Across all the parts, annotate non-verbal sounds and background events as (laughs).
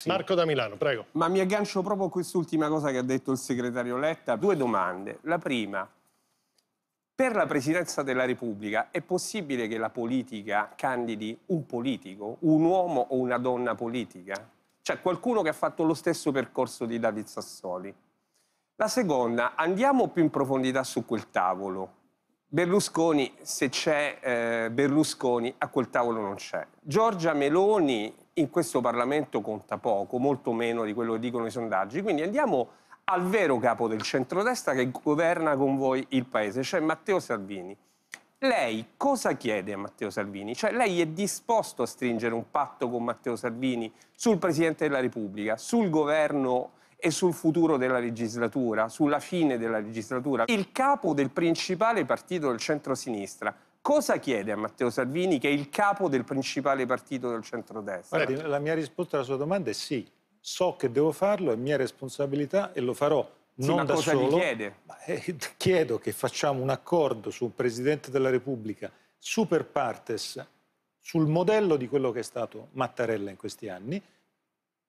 Sì. Marco da Milano, prego. Ma mi aggancio proprio a quest'ultima cosa che ha detto il segretario Letta. Due domande. La prima, per la presidenza della Repubblica è possibile che la politica candidi un politico, un uomo o una donna politica? Cioè qualcuno che ha fatto lo stesso percorso di David Sassoli. La seconda, andiamo più in profondità su quel tavolo. Berlusconi, se c'è eh, Berlusconi, a quel tavolo non c'è. Giorgia Meloni in questo Parlamento conta poco, molto meno di quello che dicono i sondaggi. Quindi andiamo al vero capo del centrodestra che governa con voi il paese, cioè Matteo Salvini. Lei cosa chiede a Matteo Salvini? Cioè lei è disposto a stringere un patto con Matteo Salvini sul Presidente della Repubblica, sul governo e sul futuro della legislatura, sulla fine della legislatura. Il capo del principale partito del centro-sinistra. cosa chiede a Matteo Salvini che è il capo del principale partito del centrodestra? Guardi, la mia risposta alla sua domanda è sì, so che devo farlo, è mia responsabilità e lo farò. Sì, non da cosa solo, chiede? Ma, eh, (laughs) chiedo che facciamo un accordo su un Presidente della Repubblica super partes sul modello di quello che è stato Mattarella in questi anni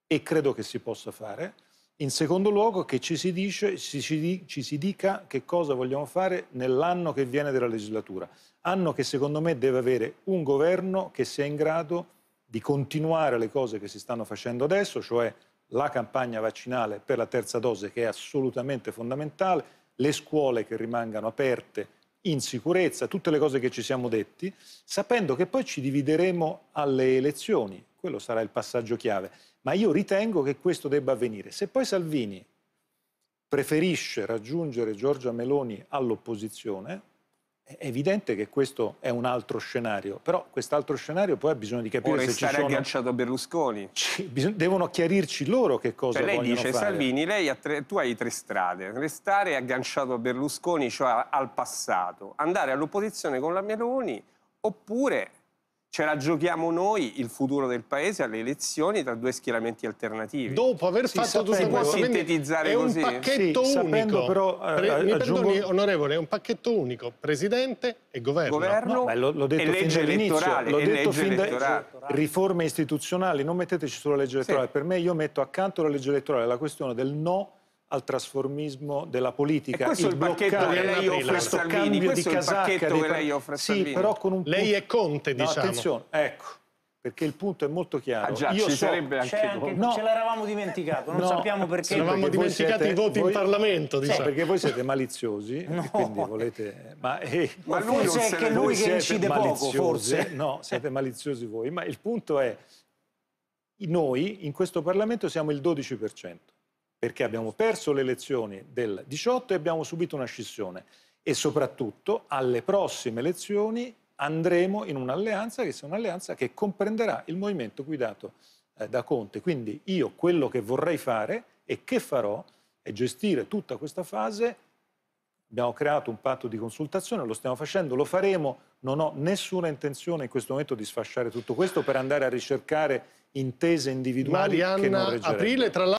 e credo che si possa fare in secondo luogo che ci si, dice, ci, ci, ci si dica che cosa vogliamo fare nell'anno che viene della legislatura, anno che secondo me deve avere un governo che sia in grado di continuare le cose che si stanno facendo adesso, cioè la campagna vaccinale per la terza dose che è assolutamente fondamentale, le scuole che rimangano aperte in sicurezza, tutte le cose che ci siamo detti, sapendo che poi ci divideremo alle elezioni, quello sarà il passaggio chiave ma io ritengo che questo debba avvenire. Se poi Salvini preferisce raggiungere Giorgia Meloni all'opposizione, è evidente che questo è un altro scenario, però quest'altro scenario poi ha bisogno di capire se ci sono... agganciato a Berlusconi. (laughs) Ci... Bisogna... Devono chiarirci loro che cosa cioè, lei dice, fare. Salvini, lei ha tre... tu hai tre strade. Restare agganciato a Berlusconi, cioè al passato. Andare all'opposizione con la Meloni, oppure ce la giochiamo noi il futuro del paese alle elezioni tra due schieramenti alternativi. Dopo aver sì, fatto tutto questo, sintetizzare è così. un pacchetto sì, unico. Però, eh, mi aggiungo... perdoni, onorevole, è un pacchetto unico, presidente e governo. Governo no, l'ho detto e legge elettorale, detto legge fin elettorale. Da... riforme istituzionali, non metteteci sulla legge elettorale, sì. per me io metto accanto alla legge elettorale la questione del no al trasformismo della politica. E questo il è il pacchetto che lei offre a Salvini, questo è il pacchetto che lei offre a Salvini. Sì, però con un lei è Conte, diciamo. No, attenzione, ecco, perché il punto è molto chiaro. Ah già, Io ci so, sarebbe anche, anche no. Ce l'eravamo dimenticato, non no, sappiamo perché. Ce l'avevamo dimenticato i voti voi, in Parlamento, diciamo. perché voi siete maliziosi, no. quindi volete... Ma, eh, ma lui forse è che lui che incide poco, forse. No, siete maliziosi voi, ma il punto è noi in questo Parlamento siamo il 12% perché abbiamo perso le elezioni del 18 e abbiamo subito una scissione e soprattutto alle prossime elezioni andremo in un'alleanza che sia un'alleanza che comprenderà il movimento guidato eh, da Conte. Quindi io quello che vorrei fare e che farò è gestire tutta questa fase. Abbiamo creato un patto di consultazione, lo stiamo facendo, lo faremo. Non ho nessuna intenzione in questo momento di sfasciare tutto questo per andare a ricercare intese individuali Marianna, che non reggerebbero. Aprile, tra